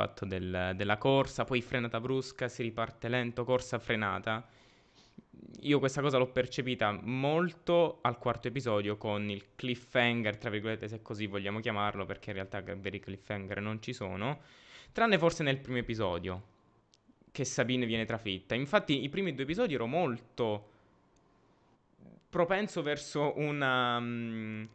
fatto del, della corsa, poi frenata brusca, si riparte lento, corsa frenata. Io questa cosa l'ho percepita molto al quarto episodio con il cliffhanger, tra virgolette se così vogliamo chiamarlo, perché in realtà veri cliffhanger non ci sono, tranne forse nel primo episodio, che Sabine viene trafitta. Infatti i primi due episodi ero molto propenso verso una... Um,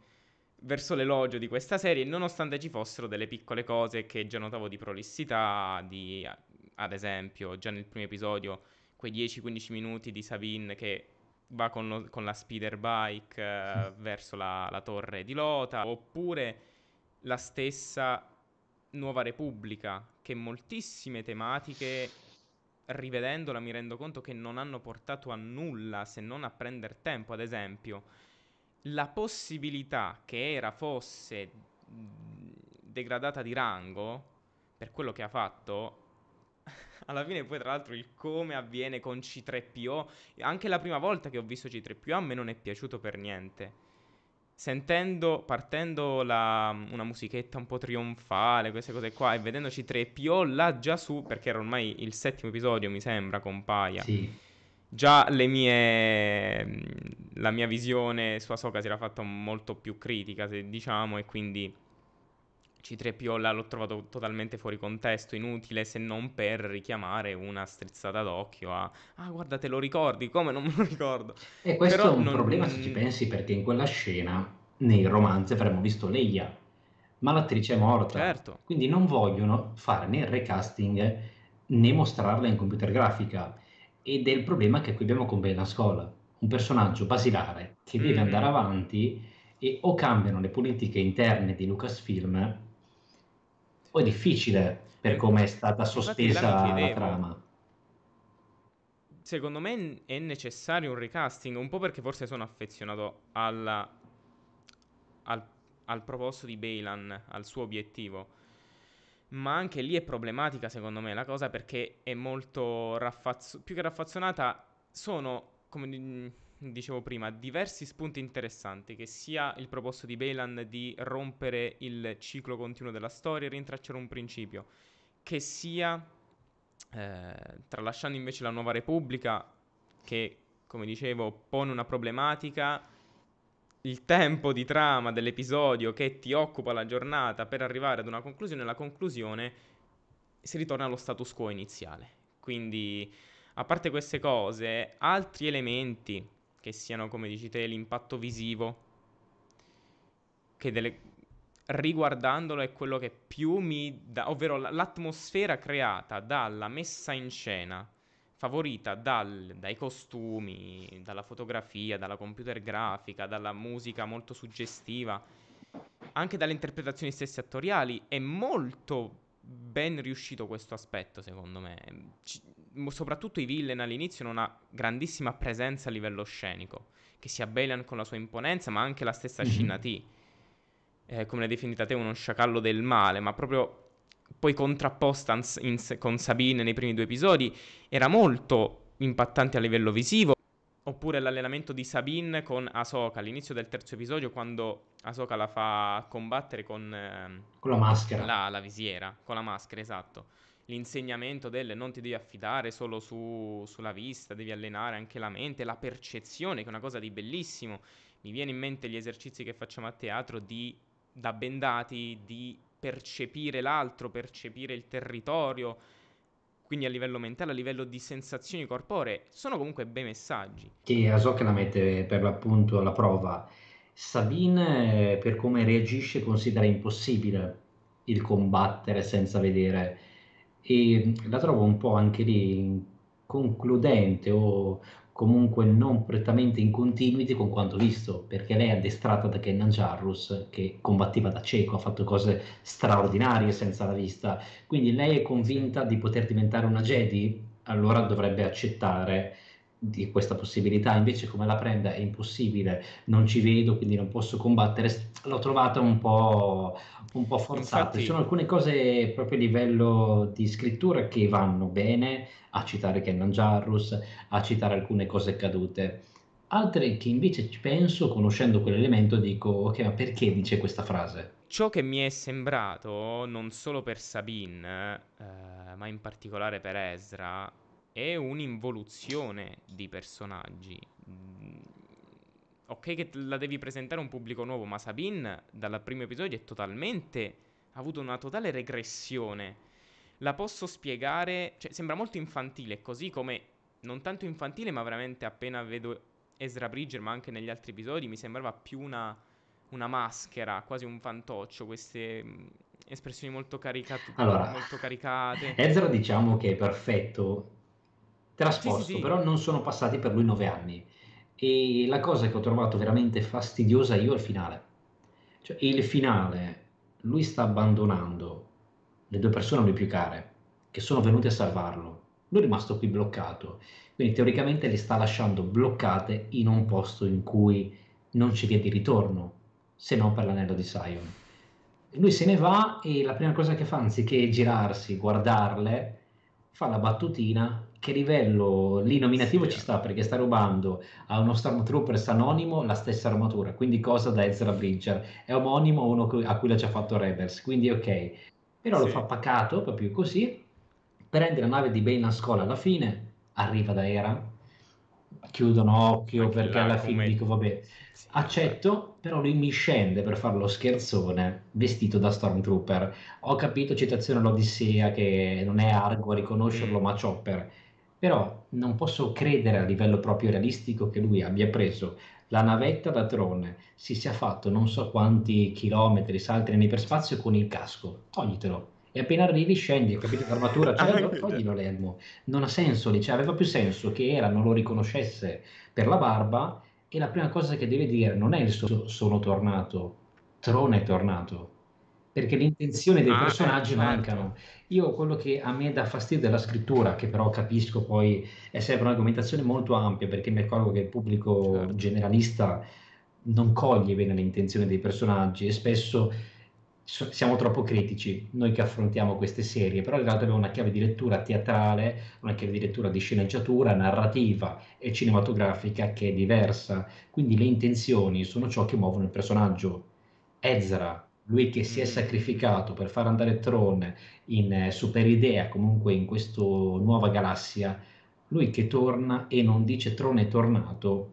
verso l'elogio di questa serie, nonostante ci fossero delle piccole cose che già notavo di prolissità, di, ad esempio, già nel primo episodio, quei 10-15 minuti di Sabine che va con, lo, con la speeder bike eh, verso la, la torre di Lota, oppure la stessa Nuova Repubblica, che moltissime tematiche, rivedendola mi rendo conto che non hanno portato a nulla se non a prendere tempo, ad esempio la possibilità che era fosse degradata di rango per quello che ha fatto alla fine poi tra l'altro il come avviene con C3PO anche la prima volta che ho visto C3PO a me non è piaciuto per niente sentendo partendo la, una musichetta un po' trionfale queste cose qua e vedendo C3PO là già su perché era ormai il settimo episodio mi sembra compaia sì già mie, mm, la mia visione su Asoka si era fatta molto più critica, se diciamo, e quindi C3 po l'ho trovato totalmente fuori contesto, inutile, se non per richiamare una strizzata d'occhio a ah guarda te lo ricordi, come non me lo ricordo. E questo Però è un non... problema se ci pensi perché in quella scena nei romanzi avremmo visto Leia, ma l'attrice è morta. Certo. Quindi non vogliono fare né il recasting né mostrarla in computer grafica ed è il problema che qui abbiamo con Bella Scola, un personaggio basilare che deve mm mm-hmm. andare avanti e o cambiano le politiche interne di Lucasfilm o è difficile per come è stata sospesa la trama. Secondo me è necessario un recasting, un po' perché forse sono affezionato alla, al, al proposto di Bailan, al suo obiettivo ma anche lì è problematica secondo me la cosa perché è molto raffazzo- più che raffazzonata sono come mm, dicevo prima diversi spunti interessanti che sia il proposto di Balan di rompere il ciclo continuo della storia e rintracciare un principio che sia eh, tralasciando invece la nuova repubblica che come dicevo pone una problematica il tempo di trama dell'episodio che ti occupa la giornata per arrivare ad una conclusione, la conclusione si ritorna allo status quo iniziale. Quindi, a parte queste cose, altri elementi che siano, come dici te, l'impatto visivo, che delle... riguardandolo è quello che più mi dà, ovvero l'atmosfera creata dalla messa in scena favorita dal- dai costumi, dalla fotografia, dalla computer grafica, dalla musica molto suggestiva, anche dalle interpretazioni stesse attoriali. È molto ben riuscito questo aspetto, secondo me. C- soprattutto i villain all'inizio hanno una grandissima presenza a livello scenico, che sia Balian con la sua imponenza, ma anche la stessa mm-hmm. Shinati. Eh, come l'hai definita te, uno sciacallo del male, ma proprio poi contrapposta in, con Sabine nei primi due episodi, era molto impattante a livello visivo. Oppure l'allenamento di Sabine con Ahsoka all'inizio del terzo episodio, quando Ahsoka la fa combattere con, ehm, con la maschera. La, la, visiera, con la maschera, esatto. L'insegnamento del non ti devi affidare solo su, sulla vista, devi allenare anche la mente, la percezione, che è una cosa di bellissimo. Mi viene in mente gli esercizi che facciamo a teatro di, da bendati, di percepire l'altro, percepire il territorio, quindi a livello mentale, a livello di sensazioni corporee, sono comunque bei messaggi. Che Asoka la mette per l'appunto alla prova. Sabine, eh, per come reagisce, considera impossibile il combattere senza vedere e la trovo un po' anche lì concludente o comunque non prettamente in continuity con quanto visto, perché lei è addestrata da Kenan Jarrus che combatteva da cieco, ha fatto cose straordinarie senza la vista, quindi lei è convinta di poter diventare una Jedi, allora dovrebbe accettare di questa possibilità, invece come la prenda è impossibile, non ci vedo, quindi non posso combattere, l'ho trovata un po', un po forzata. Infatti... Ci sono alcune cose proprio a livello di scrittura che vanno bene, a citare Kenan Jarrus, a citare alcune cose cadute. Altre che invece ci penso, conoscendo quell'elemento, dico, ok, ma perché dice questa frase? Ciò che mi è sembrato, non solo per Sabine, eh, ma in particolare per Ezra, è un'involuzione di personaggi. Mm, ok che la devi presentare a un pubblico nuovo, ma Sabine dal primo episodio è totalmente... ha avuto una totale regressione. La posso spiegare... Cioè, sembra molto infantile, così come... Non tanto infantile, ma veramente appena vedo Ezra Bridger, ma anche negli altri episodi, mi sembrava più una, una maschera, quasi un fantoccio, queste mm, espressioni molto, caricate, allora, molto caricate. Ezra diciamo che è perfetto trasposto, sì, sì, sì. però non sono passati per lui nove anni. E la cosa che ho trovato veramente fastidiosa io è il finale. Cioè, il finale, lui sta abbandonando le due persone a lui più care, che sono venute a salvarlo. Lui è rimasto qui bloccato, quindi teoricamente le sta lasciando bloccate in un posto in cui non ci via di ritorno, se non per l'anello di Sion. Lui se ne va e la prima cosa che fa, anziché girarsi, guardarle, fa la battutina che livello lì nominativo sì, ci sta perché sta rubando a uno Stormtrooper anonimo la stessa armatura, quindi cosa da Ezra Bridger, è omonimo a uno a cui l'ha già fatto Rebels, quindi ok, però sì. lo fa pacato proprio così, prende la nave di Bane Ascola alla fine, arriva da Era, chiudono occhio Anche perché là, alla fine come... dico vabbè, sì, accetto, certo. però lui mi scende per fare lo scherzone vestito da Stormtrooper, ho capito citazione l'Odissea, che non è Argo a riconoscerlo mm. ma Chopper però non posso credere a livello proprio realistico che lui abbia preso la navetta da Tron, si sia fatto non so quanti chilometri, salti in iperspazio con il casco, toglitelo. E appena arrivi scendi, capito l'armatura, cioè, ah, toglilo l'elmo. Non ha senso lì, cioè, aveva più senso che era non lo riconoscesse per la barba e la prima cosa che deve dire non è il suo sono tornato, trone è tornato perché l'intenzione dei ah, eh, personaggi certo. mancano. Io quello che a me dà fastidio della scrittura, che però capisco poi è sempre un'argomentazione molto ampia, perché mi accorgo che il pubblico certo. generalista non coglie bene l'intenzione dei personaggi e spesso so- siamo troppo critici noi che affrontiamo queste serie, però in realtà abbiamo una chiave di lettura teatrale, una chiave di lettura di sceneggiatura, narrativa e cinematografica che è diversa, quindi le intenzioni sono ciò che muovono il personaggio. Ezra lui che si è sacrificato per far andare Tron in eh, superidea comunque in questa nuova galassia, lui che torna e non dice Tron è tornato,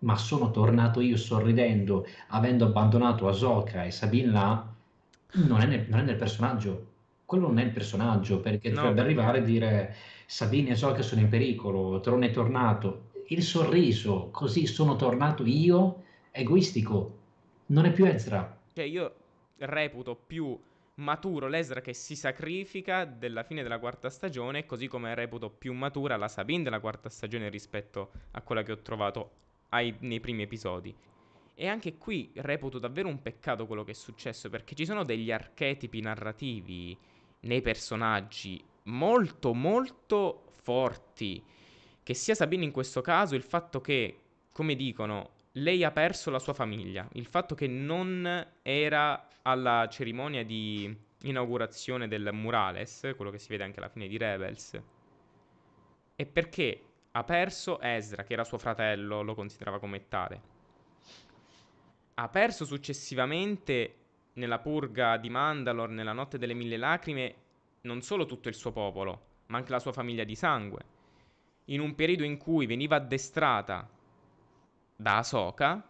ma sono tornato io sorridendo, avendo abbandonato Ahsoka e Sabine là, non è nel, non è nel personaggio. Quello non è il personaggio, perché dovrebbe no, arrivare a dire Sabine e Ahsoka sono in pericolo, Tron è tornato. Il sorriso, così sono tornato io, egoistico, non è più Ezra. Cioè io reputo più maturo l'Ezra che si sacrifica della fine della quarta stagione, così come reputo più matura la Sabine della quarta stagione rispetto a quella che ho trovato ai, nei primi episodi. E anche qui reputo davvero un peccato quello che è successo, perché ci sono degli archetipi narrativi nei personaggi molto molto forti. Che sia Sabine in questo caso, il fatto che, come dicono, lei ha perso la sua famiglia. Il fatto che non era alla cerimonia di inaugurazione del murales, quello che si vede anche alla fine di Rebels, è perché ha perso Ezra, che era suo fratello, lo considerava come tale. Ha perso successivamente nella purga di Mandalore, nella notte delle mille lacrime, non solo tutto il suo popolo, ma anche la sua famiglia di sangue. In un periodo in cui veniva addestrata da Ahsoka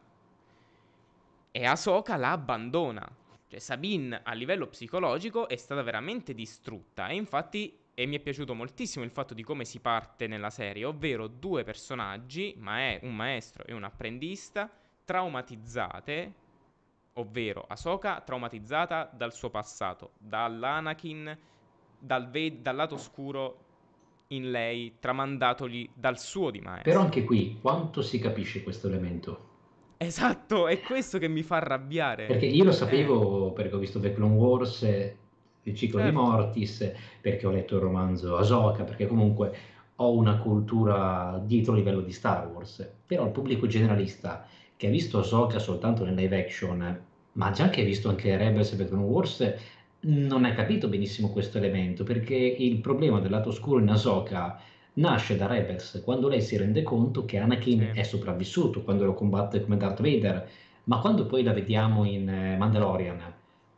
e Ahsoka la abbandona. Cioè Sabine a livello psicologico è stata veramente distrutta e infatti e mi è piaciuto moltissimo il fatto di come si parte nella serie, ovvero due personaggi, ma è un maestro e un apprendista, traumatizzate, ovvero Ahsoka traumatizzata dal suo passato, dall'Anakin, dal, ve- dal lato scuro in lei, tramandatogli dal suo di maestro. Però anche qui, quanto si capisce questo elemento? Esatto, è questo che mi fa arrabbiare. Perché io lo eh. sapevo, eh. perché ho visto The Clone Wars, il ciclo certo. di Mortis, perché ho letto il romanzo Asoka, perché comunque ho una cultura dietro il livello di Star Wars. Però il pubblico generalista che ha visto Asoka soltanto nel live action, ma già che ha visto anche Rebels e The Clone Wars, non ha capito benissimo questo elemento perché il problema del lato oscuro in Asoka nasce da Rebels quando lei si rende conto che Anakin sì. è sopravvissuto quando lo combatte come Darth Vader, ma quando poi la vediamo in eh, Mandalorian,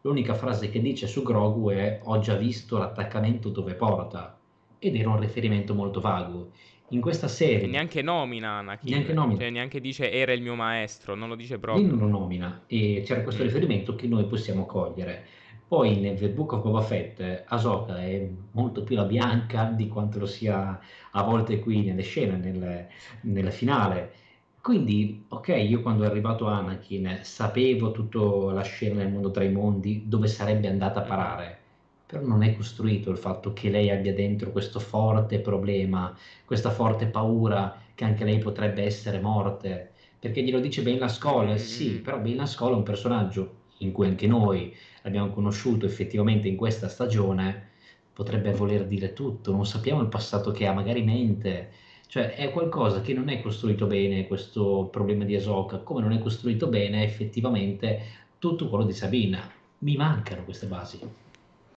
l'unica frase che dice su Grogu è ho già visto l'attaccamento dove porta ed era un riferimento molto vago. In questa serie... neanche nomina Anakin, neanche, nomina. Cioè, neanche dice era il mio maestro, non lo dice proprio. Lui non lo nomina e c'era questo riferimento che noi possiamo cogliere. Poi nel Book of Boba Fett Ahsoka è molto più la bianca di quanto lo sia a volte qui nelle scene, nel, nella finale. Quindi, ok, io quando è arrivato Anakin sapevo tutta la scena nel mondo tra i mondi, dove sarebbe andata a parare, però non è costruito il fatto che lei abbia dentro questo forte problema, questa forte paura che anche lei potrebbe essere morte, perché glielo dice Ben Lascol, eh sì, mm. però Ben Lascol è un personaggio in cui anche noi abbiamo conosciuto effettivamente in questa stagione, potrebbe voler dire tutto, non sappiamo il passato che ha, magari mente, cioè è qualcosa che non è costruito bene questo problema di Esoca, come non è costruito bene effettivamente tutto quello di Sabina. Mi mancano queste basi.